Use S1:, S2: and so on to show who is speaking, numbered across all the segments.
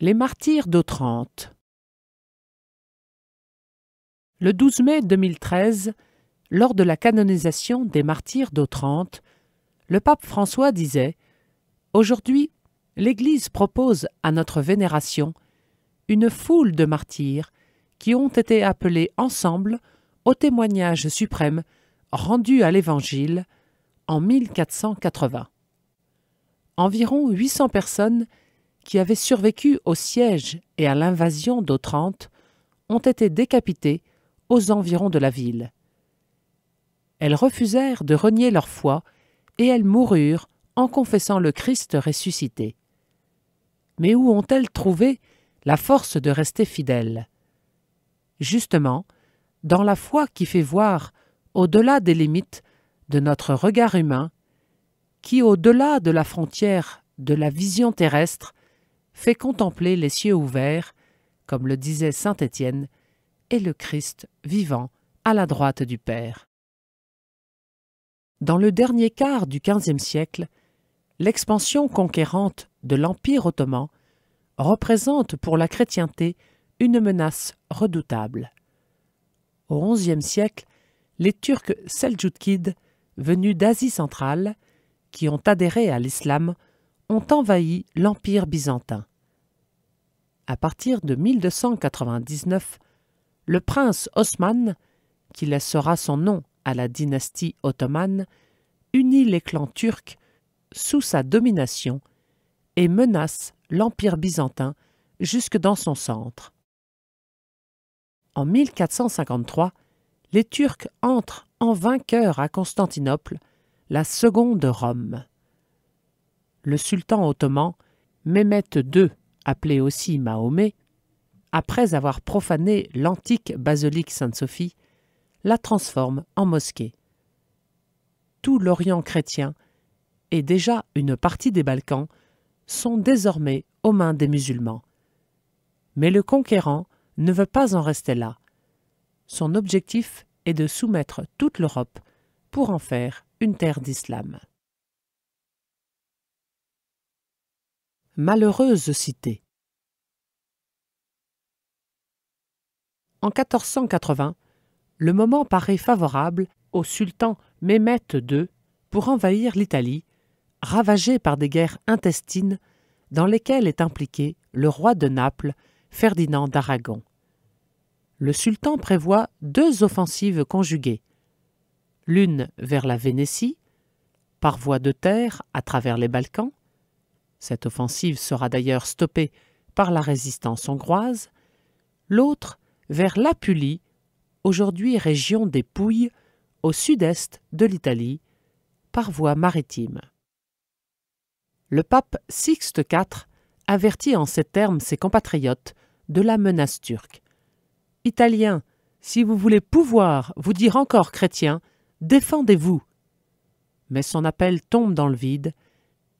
S1: Les martyrs d'Otrante. Le 12 mai 2013, lors de la canonisation des martyrs d'Otrante, le pape François disait Aujourd'hui, l'Église propose à notre vénération une foule de martyrs qui ont été appelés ensemble au témoignage suprême rendu à l'Évangile en 1480. Environ 800 personnes qui avaient survécu au siège et à l'invasion d'Otrante, ont été décapités aux environs de la ville. Elles refusèrent de renier leur foi et elles moururent en confessant le Christ ressuscité. Mais où ont-elles trouvé la force de rester fidèles Justement, dans la foi qui fait voir au-delà des limites de notre regard humain, qui au-delà de la frontière de la vision terrestre fait contempler les cieux ouverts, comme le disait saint Étienne, et le Christ vivant à la droite du Père. Dans le dernier quart du XVe siècle, l'expansion conquérante de l'Empire ottoman représente pour la chrétienté une menace redoutable. Au XIe siècle, les Turcs seldjoukides, venus d'Asie centrale, qui ont adhéré à l'islam, ont envahi l'Empire byzantin à partir de 1299, le prince Osman, qui laissera son nom à la dynastie ottomane, unit les clans turcs sous sa domination et menace l'Empire byzantin jusque dans son centre. En 1453, les Turcs entrent en vainqueurs à Constantinople, la seconde Rome. Le sultan ottoman, Mehmet II appelé aussi Mahomet, après avoir profané l'antique basilique Sainte-Sophie, la transforme en mosquée. Tout l'Orient chrétien, et déjà une partie des Balkans, sont désormais aux mains des musulmans. Mais le conquérant ne veut pas en rester là. Son objectif est de soumettre toute l'Europe pour en faire une terre d'islam. malheureuse cité. En 1480, le moment paraît favorable au sultan Mehmet II pour envahir l'Italie, ravagée par des guerres intestines dans lesquelles est impliqué le roi de Naples, Ferdinand d'Aragon. Le sultan prévoit deux offensives conjuguées, l'une vers la Vénétie, par voie de terre à travers les Balkans, cette offensive sera d'ailleurs stoppée par la résistance hongroise, l'autre vers l'Apulie, aujourd'hui région des Pouilles, au sud-est de l'Italie, par voie maritime. Le pape Sixte IV avertit en ces termes ses compatriotes de la menace turque. Italiens, si vous voulez pouvoir vous dire encore chrétien, défendez-vous. Mais son appel tombe dans le vide.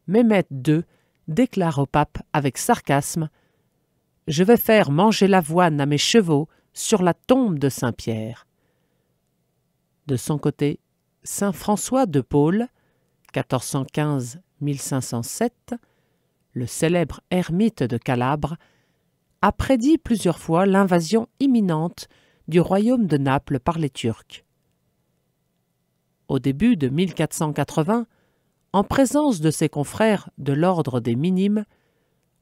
S1: Mehmet II déclare au pape avec sarcasme Je vais faire manger l'avoine à mes chevaux sur la tombe de Saint Pierre. De son côté, Saint François de Paule, 1415-1507, le célèbre ermite de Calabre, a prédit plusieurs fois l'invasion imminente du royaume de Naples par les Turcs. Au début de 1480, en présence de ses confrères de l'ordre des minimes,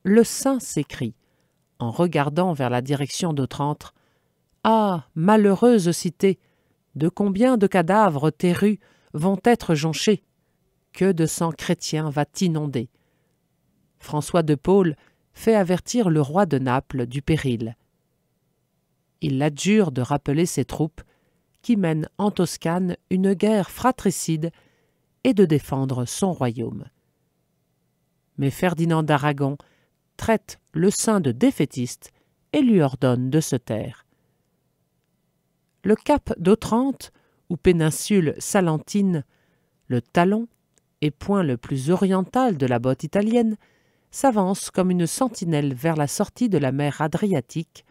S1: le saint s'écrie, en regardant vers la direction d'Otrantre Ah, malheureuse cité De combien de cadavres tes rues vont être jonchées Que de sang chrétien va t'inonder François de Paule fait avertir le roi de Naples du péril. Il l'adjure de rappeler ses troupes, qui mènent en Toscane une guerre fratricide et de défendre son royaume. Mais Ferdinand d'Aragon traite le saint de défaitiste et lui ordonne de se taire. Le cap d'Otrante, ou péninsule salentine, le talon, et point le plus oriental de la botte italienne, s'avance comme une sentinelle vers la sortie de la mer Adriatique,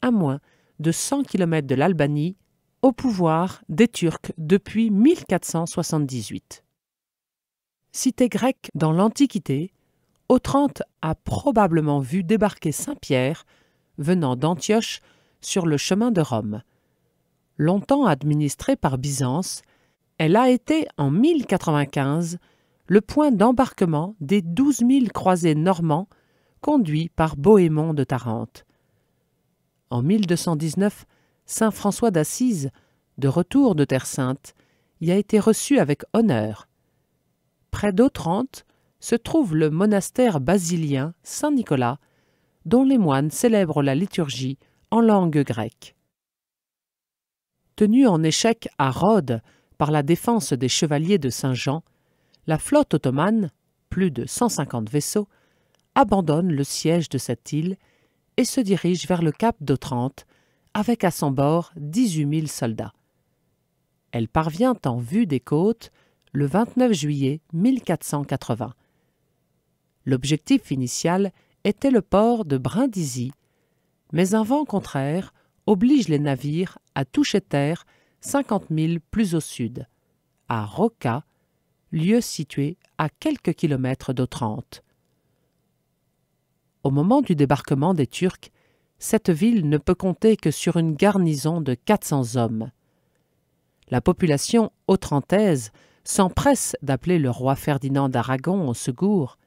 S1: à moins de 100 km de l'Albanie, au pouvoir des Turcs depuis 1478 cité grecque dans l'Antiquité, Otrante a probablement vu débarquer Saint Pierre, venant d'Antioche, sur le chemin de Rome. Longtemps administrée par Byzance, elle a été en 1095 le point d'embarquement des douze mille croisés normands conduits par Bohémond de Tarente. En 1219, saint François d'Assise, de retour de Terre Sainte, y a été reçu avec honneur près d'Otrante, se trouve le monastère basilien Saint-Nicolas, dont les moines célèbrent la liturgie en langue grecque. Tenue en échec à Rhodes par la défense des chevaliers de Saint-Jean, la flotte ottomane, plus de 150 vaisseaux, abandonne le siège de cette île et se dirige vers le cap d'Otrante, avec à son bord 18 000 soldats. Elle parvient en vue des côtes le 29 juillet 1480. L'objectif initial était le port de Brindisi, mais un vent contraire oblige les navires à toucher terre 50 milles plus au sud, à Roca, lieu situé à quelques kilomètres d'Otrante. Au moment du débarquement des Turcs, cette ville ne peut compter que sur une garnison de 400 hommes. La population otrantaise s'empresse d'appeler le roi Ferdinand d'Aragon au secours.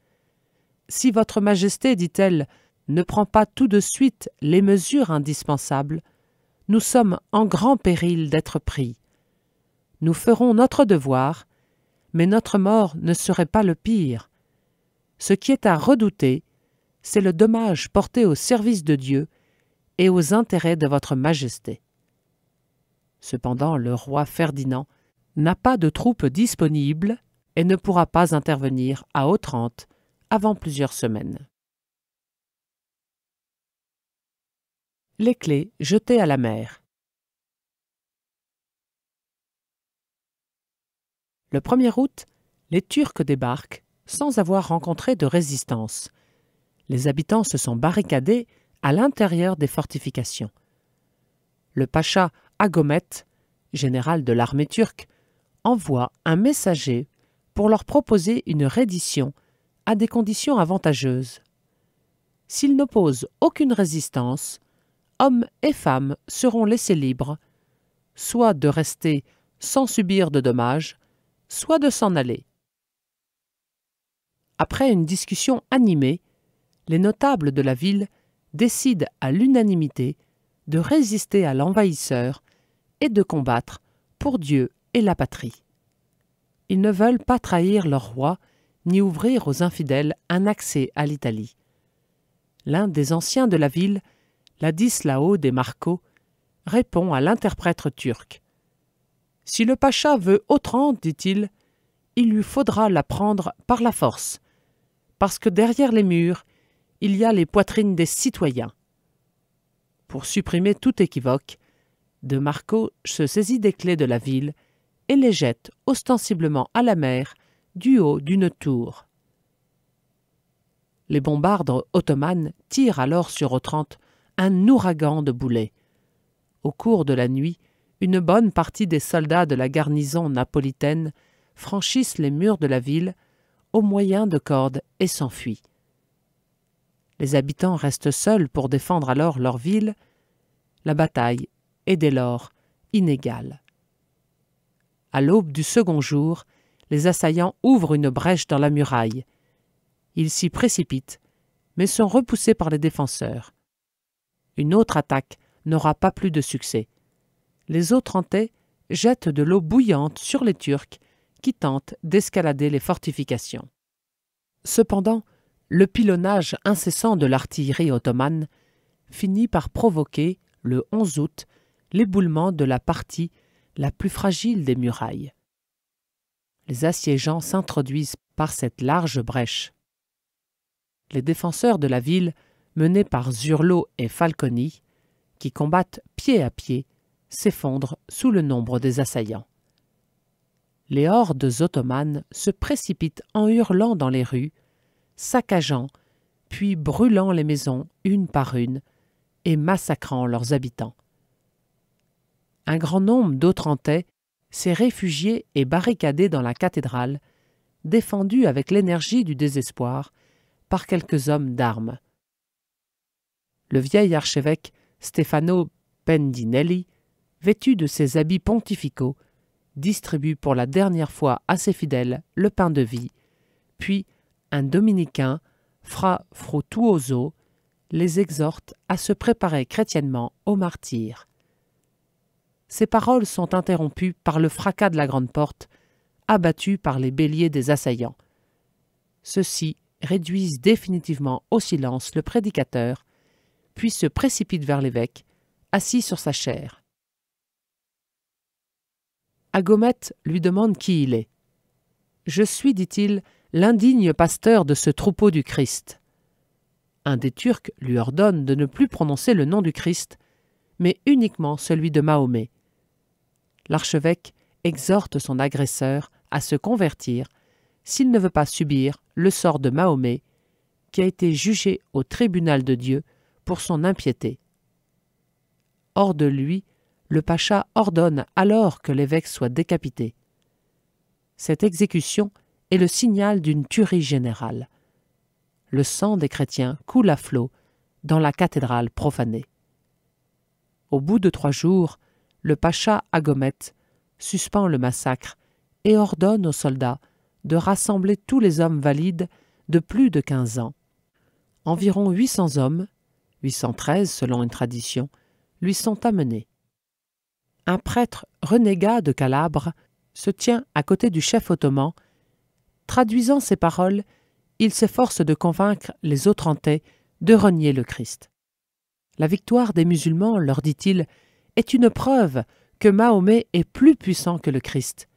S1: Si Votre Majesté, dit-elle, ne prend pas tout de suite les mesures indispensables, nous sommes en grand péril d'être pris. Nous ferons notre devoir, mais notre mort ne serait pas le pire. Ce qui est à redouter, c'est le dommage porté au service de Dieu et aux intérêts de Votre Majesté. Cependant, le roi Ferdinand n'a pas de troupes disponibles et ne pourra pas intervenir à Otrante avant plusieurs semaines. Les clés jetées à la mer. Le 1er août, les Turcs débarquent sans avoir rencontré de résistance. Les habitants se sont barricadés à l'intérieur des fortifications. Le pacha Agomet, général de l'armée turque, envoie un messager pour leur proposer une reddition à des conditions avantageuses. S'ils n'opposent aucune résistance, hommes et femmes seront laissés libres, soit de rester sans subir de dommages, soit de s'en aller. Après une discussion animée, les notables de la ville décident à l'unanimité de résister à l'envahisseur et de combattre pour Dieu et la patrie. Ils ne veulent pas trahir leur roi, ni ouvrir aux infidèles un accès à l'Italie. L'un des anciens de la ville, Ladislao de Marco, répond à l'interprète turc. Si le pacha veut autrement, dit-il, il lui faudra la prendre par la force, parce que derrière les murs, il y a les poitrines des citoyens. Pour supprimer tout équivoque, De Marco se saisit des clés de la ville et les jette ostensiblement à la mer du haut d'une tour. Les bombardes ottomanes tirent alors sur Otrante un ouragan de boulets. Au cours de la nuit, une bonne partie des soldats de la garnison napolitaine franchissent les murs de la ville au moyen de cordes et s'enfuient. Les habitants restent seuls pour défendre alors leur ville. La bataille est dès lors inégale à l'aube du second jour, les assaillants ouvrent une brèche dans la muraille. Ils s'y précipitent, mais sont repoussés par les défenseurs. Une autre attaque n'aura pas plus de succès. Les autres Otrantais jettent de l'eau bouillante sur les Turcs qui tentent d'escalader les fortifications. Cependant, le pilonnage incessant de l'artillerie ottomane finit par provoquer, le 11 août, l'éboulement de la partie la plus fragile des murailles. Les assiégeants s'introduisent par cette large brèche. Les défenseurs de la ville, menés par Zurlot et Falconi, qui combattent pied à pied, s'effondrent sous le nombre des assaillants. Les hordes ottomanes se précipitent en hurlant dans les rues, saccageant, puis brûlant les maisons une par une et massacrant leurs habitants un grand nombre d'Otrantais s'est réfugié et barricadé dans la cathédrale, défendu avec l'énergie du désespoir par quelques hommes d'armes. Le vieil archevêque Stefano Pendinelli, vêtu de ses habits pontificaux, distribue pour la dernière fois à ses fidèles le pain de vie, puis un dominicain, Fra Frutuoso, les exhorte à se préparer chrétiennement au martyre ses paroles sont interrompues par le fracas de la grande porte, abattue par les béliers des assaillants. Ceux-ci réduisent définitivement au silence le prédicateur, puis se précipitent vers l'évêque, assis sur sa chaire. Agomette lui demande qui il est. Je suis, dit-il, l'indigne pasteur de ce troupeau du Christ. Un des Turcs lui ordonne de ne plus prononcer le nom du Christ mais uniquement celui de Mahomet. L'archevêque exhorte son agresseur à se convertir s'il ne veut pas subir le sort de Mahomet, qui a été jugé au tribunal de Dieu pour son impiété. Hors de lui, le pacha ordonne alors que l'évêque soit décapité. Cette exécution est le signal d'une tuerie générale. Le sang des chrétiens coule à flot dans la cathédrale profanée. Au bout de trois jours, le pacha Agomet suspend le massacre et ordonne aux soldats de rassembler tous les hommes valides de plus de quinze ans. Environ huit cents hommes, 813 selon une tradition, lui sont amenés. Un prêtre renégat de Calabre se tient à côté du chef ottoman. Traduisant ses paroles, il s'efforce de convaincre les autres Otrantais de renier le Christ. La victoire des musulmans, leur dit-il, est une preuve que Mahomet est plus puissant que le Christ.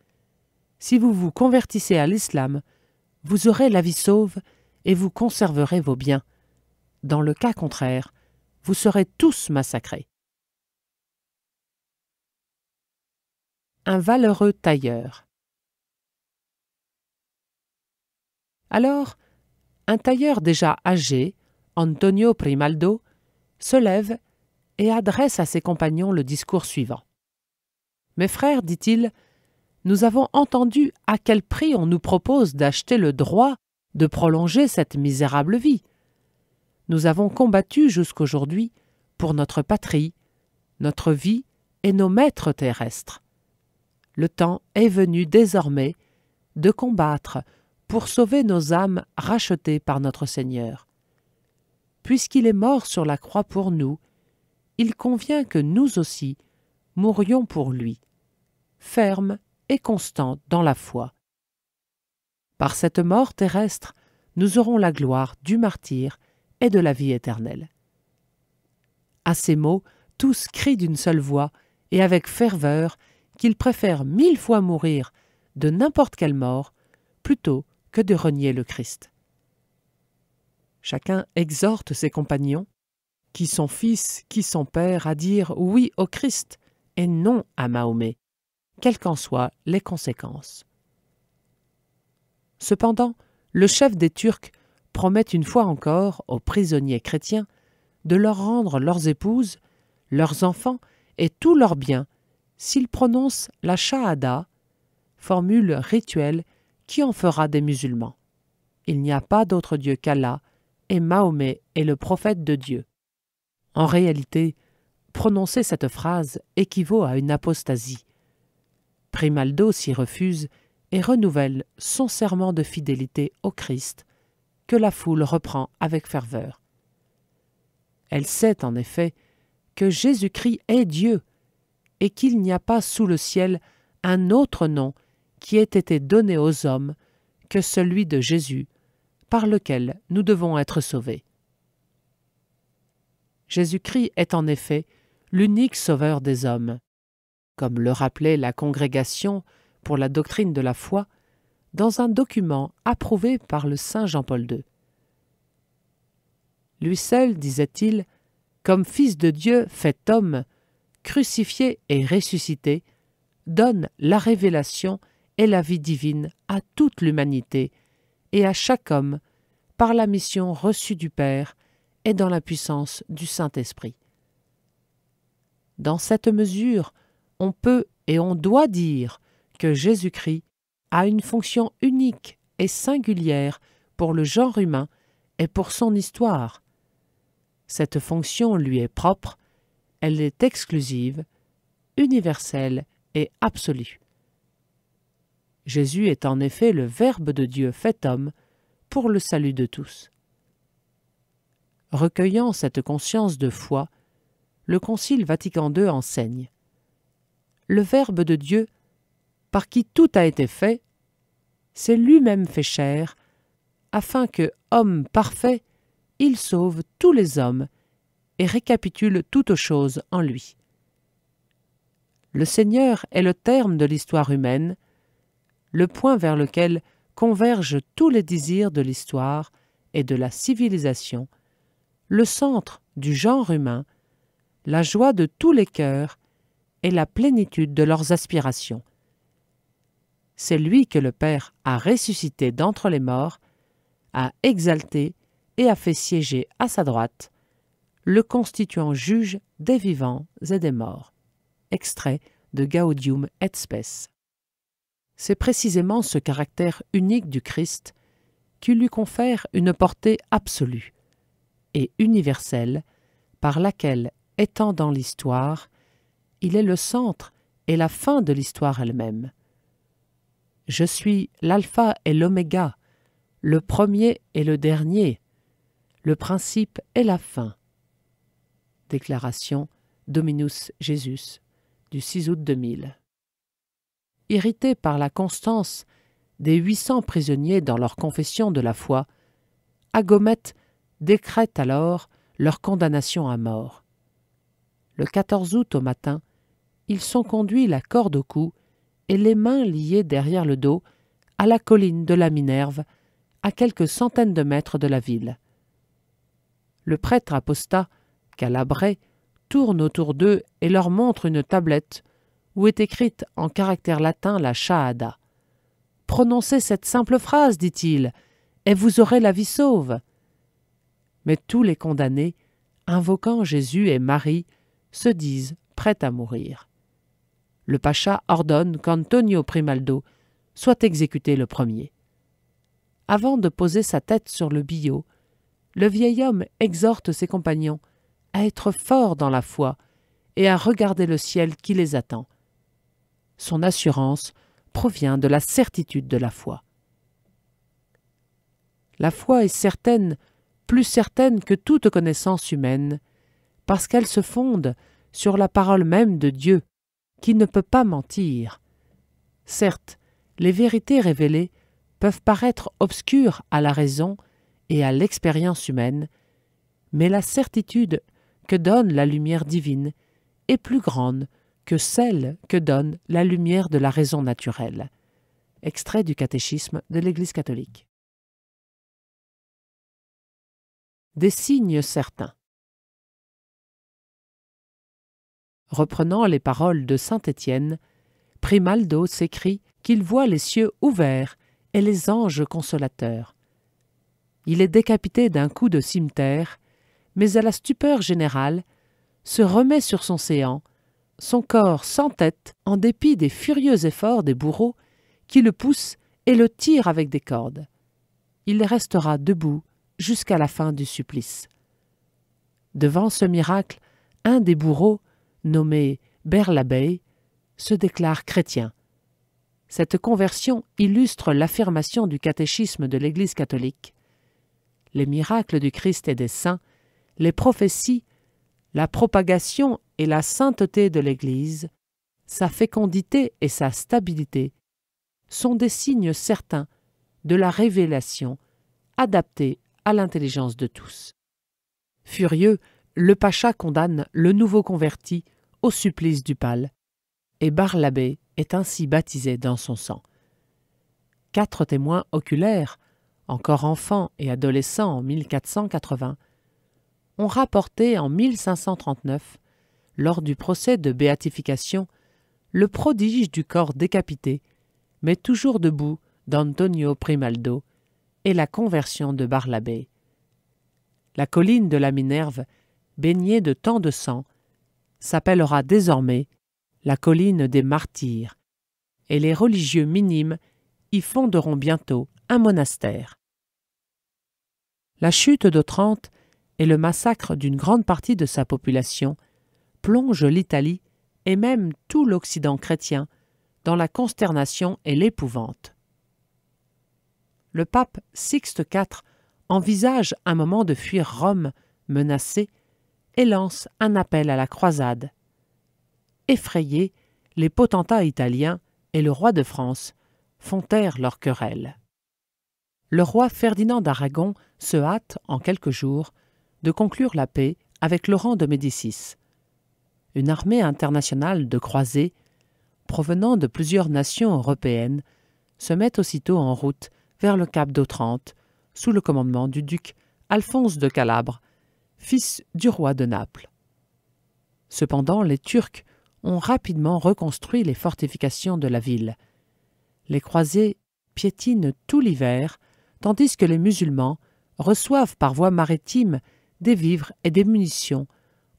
S1: Si vous vous convertissez à l'islam, vous aurez la vie sauve et vous conserverez vos biens. Dans le cas contraire, vous serez tous massacrés. Un valeureux tailleur. Alors, un tailleur déjà âgé, Antonio Primaldo, se lève et adresse à ses compagnons le discours suivant. Mes frères, dit-il, nous avons entendu à quel prix on nous propose d'acheter le droit de prolonger cette misérable vie. Nous avons combattu jusqu'aujourd'hui pour notre patrie, notre vie et nos maîtres terrestres. Le temps est venu désormais de combattre pour sauver nos âmes rachetées par notre Seigneur puisqu'il est mort sur la croix pour nous, il convient que nous aussi mourions pour lui, fermes et constants dans la foi. Par cette mort terrestre, nous aurons la gloire du martyr et de la vie éternelle. À ces mots, tous crient d'une seule voix et avec ferveur qu'ils préfèrent mille fois mourir de n'importe quelle mort plutôt que de renier le Christ. Chacun exhorte ses compagnons, qui sont fils, qui sont pères, à dire oui au Christ et non à Mahomet, quelles qu'en soient les conséquences. Cependant, le chef des Turcs promet une fois encore aux prisonniers chrétiens de leur rendre leurs épouses, leurs enfants et tous leurs biens s'ils prononcent la Shahada, formule rituelle qui en fera des musulmans. Il n'y a pas d'autre Dieu qu'Allah et Mahomet est le prophète de Dieu. En réalité, prononcer cette phrase équivaut à une apostasie. Primaldo s'y refuse et renouvelle son serment de fidélité au Christ, que la foule reprend avec ferveur. Elle sait en effet que Jésus-Christ est Dieu et qu'il n'y a pas sous le ciel un autre nom qui ait été donné aux hommes que celui de Jésus, par lequel nous devons être sauvés. Jésus-Christ est en effet l'unique sauveur des hommes. Comme le rappelait la Congrégation pour la doctrine de la foi dans un document approuvé par le Saint Jean-Paul II. Lui seul, disait-il, comme Fils de Dieu fait homme, crucifié et ressuscité, donne la révélation et la vie divine à toute l'humanité et à chaque homme, par la mission reçue du Père et dans la puissance du Saint-Esprit. Dans cette mesure, on peut et on doit dire que Jésus-Christ a une fonction unique et singulière pour le genre humain et pour son histoire. Cette fonction lui est propre, elle est exclusive, universelle et absolue. Jésus est en effet le Verbe de Dieu fait homme pour le salut de tous. Recueillant cette conscience de foi, le Concile Vatican II enseigne Le Verbe de Dieu, par qui tout a été fait, s'est lui-même fait chair, afin que, homme parfait, il sauve tous les hommes et récapitule toutes choses en lui. Le Seigneur est le terme de l'histoire humaine, le point vers lequel convergent tous les désirs de l'histoire et de la civilisation, le centre du genre humain, la joie de tous les cœurs et la plénitude de leurs aspirations. C'est lui que le Père a ressuscité d'entre les morts, a exalté et a fait siéger à sa droite, le constituant juge des vivants et des morts. Extrait de Gaudium et Spes c'est précisément ce caractère unique du Christ qui lui confère une portée absolue et universelle par laquelle, étant dans l'histoire, il est le centre et la fin de l'histoire elle-même. Je suis l'alpha et l'oméga, le premier et le dernier, le principe et la fin. Déclaration Dominus Jésus du 6 août 2000 irrités par la constance des huit cents prisonniers dans leur confession de la foi, Agomet décrète alors leur condamnation à mort. Le 14 août au matin, ils sont conduits la corde au cou et les mains liées derrière le dos à la colline de la Minerve, à quelques centaines de mètres de la ville. Le prêtre apostat, calabré, tourne autour d'eux et leur montre une tablette où est écrite en caractère latin la Shahada. Prononcez cette simple phrase, dit-il, et vous aurez la vie sauve. Mais tous les condamnés, invoquant Jésus et Marie, se disent prêts à mourir. Le pacha ordonne qu'Antonio Primaldo soit exécuté le premier. Avant de poser sa tête sur le billot, le vieil homme exhorte ses compagnons à être forts dans la foi et à regarder le ciel qui les attend, son assurance provient de la certitude de la foi. La foi est certaine, plus certaine que toute connaissance humaine, parce qu'elle se fonde sur la parole même de Dieu, qui ne peut pas mentir. Certes, les vérités révélées peuvent paraître obscures à la raison et à l'expérience humaine, mais la certitude que donne la lumière divine est plus grande que celle que donne la lumière de la raison naturelle. Extrait du catéchisme de l'Église catholique. Des signes certains. Reprenant les paroles de saint Étienne, Primaldo s'écrit qu'il voit les cieux ouverts et les anges consolateurs. Il est décapité d'un coup de cimeterre, mais à la stupeur générale, se remet sur son séant son corps sans tête, en dépit des furieux efforts des bourreaux qui le poussent et le tirent avec des cordes. Il restera debout jusqu'à la fin du supplice. Devant ce miracle, un des bourreaux, nommé Berlabey, se déclare chrétien. Cette conversion illustre l'affirmation du catéchisme de l'Église catholique. Les miracles du Christ et des saints, les prophéties, la propagation et la sainteté de l'Église, sa fécondité et sa stabilité sont des signes certains de la révélation adaptée à l'intelligence de tous. Furieux, le pacha condamne le nouveau converti au supplice du pal, et Barlabé est ainsi baptisé dans son sang. Quatre témoins oculaires, encore enfants et adolescents en 1480, ont rapporté en 1539 lors du procès de béatification, le prodige du corps décapité, mais toujours debout, d'Antonio Primaldo, et la conversion de Barlabé. La colline de la Minerve, baignée de tant de sang, s'appellera désormais la colline des martyrs, et les religieux minimes y fonderont bientôt un monastère. La chute de et le massacre d'une grande partie de sa population plonge l'Italie et même tout l'Occident chrétien dans la consternation et l'épouvante. Le pape Sixte IV envisage un moment de fuir Rome, menacée, et lance un appel à la croisade. Effrayés, les potentats italiens et le roi de France font taire leur querelle. Le roi Ferdinand d'Aragon se hâte, en quelques jours, de conclure la paix avec Laurent de Médicis, une armée internationale de croisés, provenant de plusieurs nations européennes, se met aussitôt en route vers le cap d'Otrante, sous le commandement du duc Alphonse de Calabre, fils du roi de Naples. Cependant, les Turcs ont rapidement reconstruit les fortifications de la ville. Les croisés piétinent tout l'hiver, tandis que les musulmans reçoivent par voie maritime des vivres et des munitions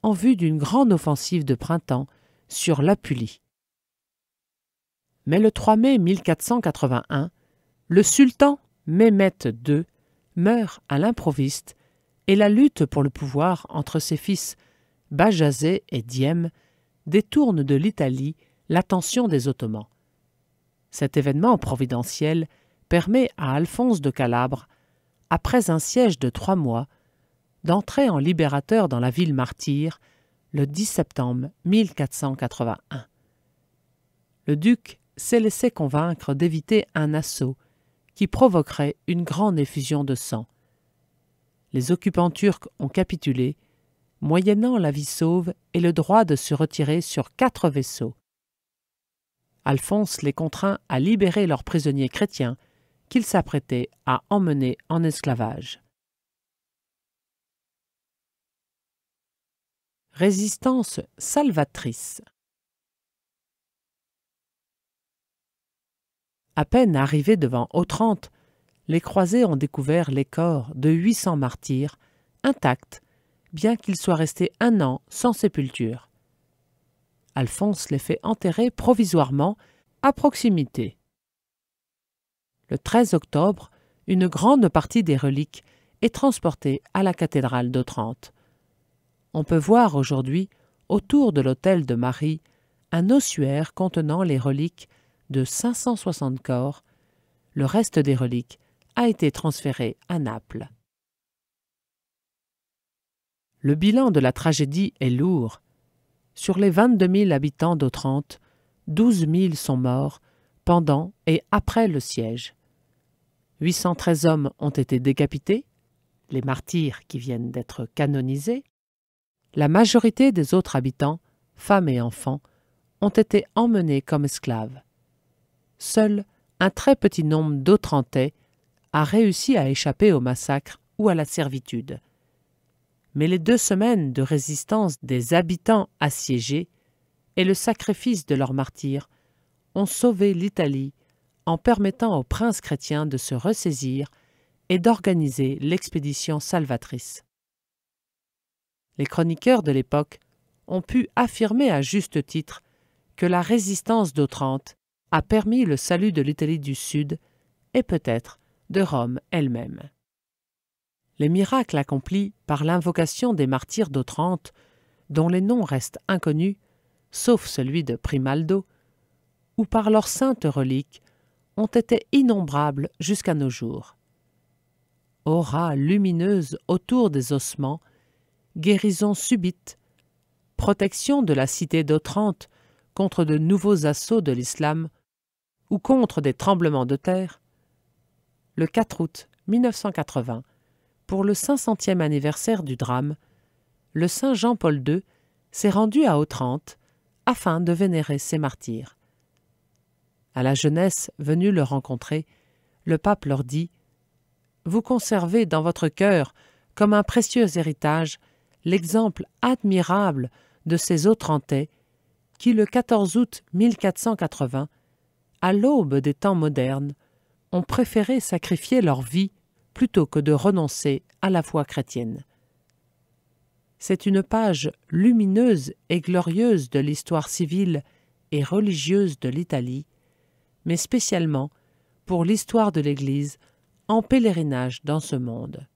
S1: en vue d'une grande offensive de printemps sur l'Apulie. Mais le 3 mai 1481, le sultan Mehmet II meurt à l'improviste et la lutte pour le pouvoir entre ses fils Bajazet et Diem détourne de l'Italie l'attention des Ottomans. Cet événement providentiel permet à Alphonse de Calabre, après un siège de trois mois, d'entrer en libérateur dans la ville martyre le 10 septembre 1481. Le duc s'est laissé convaincre d'éviter un assaut qui provoquerait une grande effusion de sang. Les occupants turcs ont capitulé, moyennant la vie sauve et le droit de se retirer sur quatre vaisseaux. Alphonse les contraint à libérer leurs prisonniers chrétiens qu'ils s'apprêtaient à emmener en esclavage. résistance salvatrice. À peine arrivés devant Otrante, les croisés ont découvert les corps de 800 martyrs, intacts, bien qu'ils soient restés un an sans sépulture. Alphonse les fait enterrer provisoirement à proximité. Le 13 octobre, une grande partie des reliques est transportée à la cathédrale d'Otrante on peut voir aujourd'hui, autour de l'autel de Marie, un ossuaire contenant les reliques de 560 corps. Le reste des reliques a été transféré à Naples. Le bilan de la tragédie est lourd. Sur les 22 000 habitants d'Otrante, 12 000 sont morts pendant et après le siège. 813 hommes ont été décapités, les martyrs qui viennent d'être canonisés, la majorité des autres habitants, femmes et enfants, ont été emmenés comme esclaves. Seul un très petit nombre d'Otrantais a réussi à échapper au massacre ou à la servitude. Mais les deux semaines de résistance des habitants assiégés et le sacrifice de leurs martyrs ont sauvé l'Italie en permettant aux princes chrétiens de se ressaisir et d'organiser l'expédition salvatrice les chroniqueurs de l'époque ont pu affirmer à juste titre que la résistance d'Otrante a permis le salut de l'Italie du Sud et peut-être de Rome elle-même. Les miracles accomplis par l'invocation des martyrs d'Otrante, dont les noms restent inconnus, sauf celui de Primaldo, ou par leurs saintes reliques, ont été innombrables jusqu'à nos jours. Aura lumineuse autour des ossements, guérison subite, protection de la cité d'Otrante contre de nouveaux assauts de l'islam ou contre des tremblements de terre, le 4 août 1980, pour le 500e anniversaire du drame, le Saint Jean-Paul II s'est rendu à Otrante afin de vénérer ses martyrs. À la jeunesse venue le rencontrer, le pape leur dit Vous conservez dans votre cœur, comme un précieux héritage, l'exemple admirable de ces Otrantais qui, le 14 août 1480, à l'aube des temps modernes, ont préféré sacrifier leur vie plutôt que de renoncer à la foi chrétienne. C'est une page lumineuse et glorieuse de l'histoire civile et religieuse de l'Italie, mais spécialement pour l'histoire de l'Église en pèlerinage dans ce monde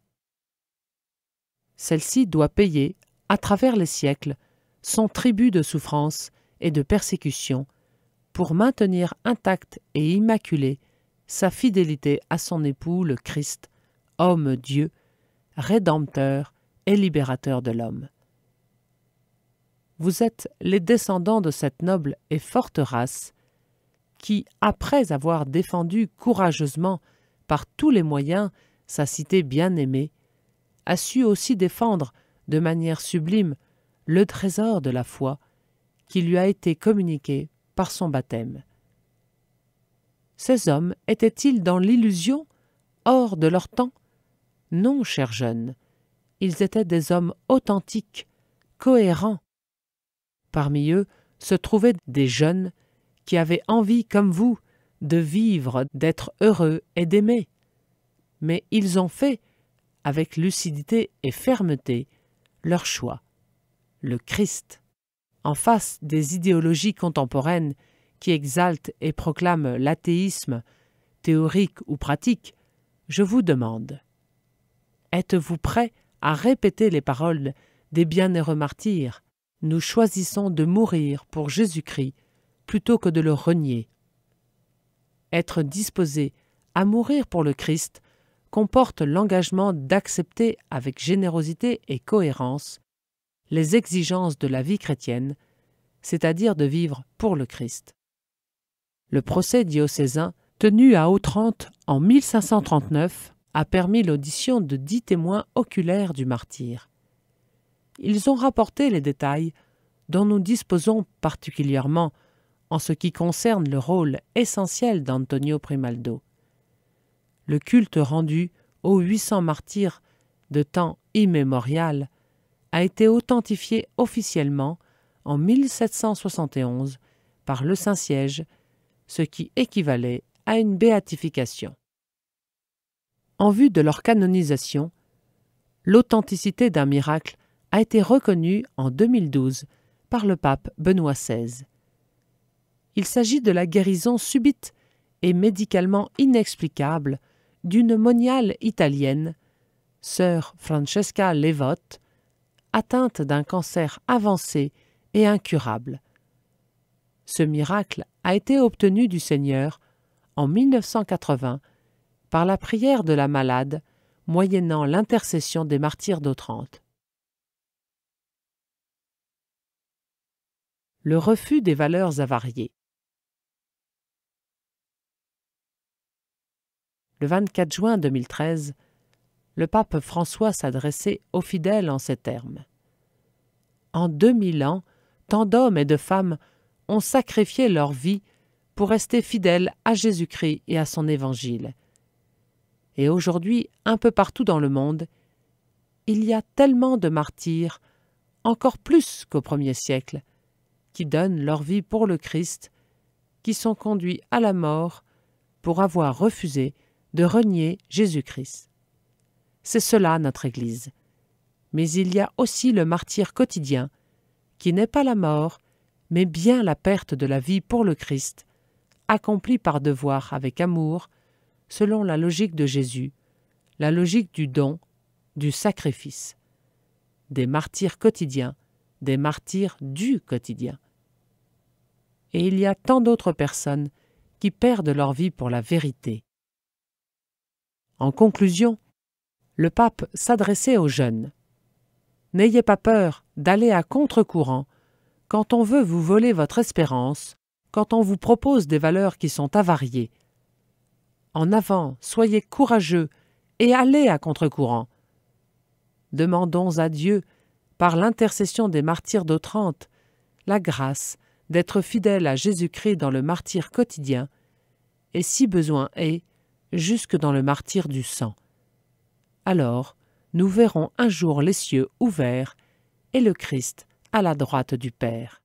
S1: celle-ci doit payer, à travers les siècles, son tribut de souffrance et de persécution pour maintenir intacte et immaculée sa fidélité à son époux le Christ, homme Dieu, rédempteur et libérateur de l'homme. Vous êtes les descendants de cette noble et forte race qui, après avoir défendu courageusement par tous les moyens sa cité bien-aimée, a su aussi défendre, de manière sublime, le trésor de la foi qui lui a été communiqué par son baptême. Ces hommes étaient-ils dans l'illusion, hors de leur temps Non, chers jeunes, ils étaient des hommes authentiques, cohérents. Parmi eux se trouvaient des jeunes qui avaient envie, comme vous, de vivre, d'être heureux et d'aimer. Mais ils ont fait avec lucidité et fermeté leur choix, le Christ, en face des idéologies contemporaines qui exaltent et proclament l'athéisme, théorique ou pratique, je vous demande Êtes-vous prêt à répéter les paroles des bienheureux martyrs Nous choisissons de mourir pour Jésus-Christ plutôt que de le renier. Être disposé à mourir pour le Christ comporte l'engagement d'accepter avec générosité et cohérence les exigences de la vie chrétienne, c'est-à-dire de vivre pour le Christ. Le procès diocésain, tenu à Autrente en 1539, a permis l'audition de dix témoins oculaires du martyr. Ils ont rapporté les détails dont nous disposons particulièrement en ce qui concerne le rôle essentiel d'Antonio Primaldo le culte rendu aux 800 martyrs de temps immémorial a été authentifié officiellement en 1771 par le Saint-Siège, ce qui équivalait à une béatification. En vue de leur canonisation, l'authenticité d'un miracle a été reconnue en 2012 par le pape Benoît XVI. Il s'agit de la guérison subite et médicalement inexplicable d'une moniale italienne, sœur Francesca Levotte, atteinte d'un cancer avancé et incurable. Ce miracle a été obtenu du Seigneur en 1980 par la prière de la malade moyennant l'intercession des martyrs d'Otrante. Le refus des valeurs avariées. le 24 juin 2013, le pape François s'adressait aux fidèles en ces termes. En 2000 ans, tant d'hommes et de femmes ont sacrifié leur vie pour rester fidèles à Jésus-Christ et à son Évangile. Et aujourd'hui, un peu partout dans le monde, il y a tellement de martyrs, encore plus qu'au premier siècle, qui donnent leur vie pour le Christ, qui sont conduits à la mort pour avoir refusé de renier Jésus-Christ. C'est cela notre Église. Mais il y a aussi le martyr quotidien, qui n'est pas la mort, mais bien la perte de la vie pour le Christ, accompli par devoir avec amour, selon la logique de Jésus, la logique du don, du sacrifice. Des martyrs quotidiens, des martyrs du quotidien. Et il y a tant d'autres personnes qui perdent leur vie pour la vérité. En conclusion, le pape s'adressait aux jeunes. N'ayez pas peur d'aller à contre-courant quand on veut vous voler votre espérance, quand on vous propose des valeurs qui sont avariées. En avant, soyez courageux et allez à contre-courant. Demandons à Dieu, par l'intercession des martyrs d'Otrante, la grâce d'être fidèle à Jésus-Christ dans le martyr quotidien, et si besoin est, jusque dans le martyr du sang. Alors, nous verrons un jour les cieux ouverts et le Christ à la droite du Père.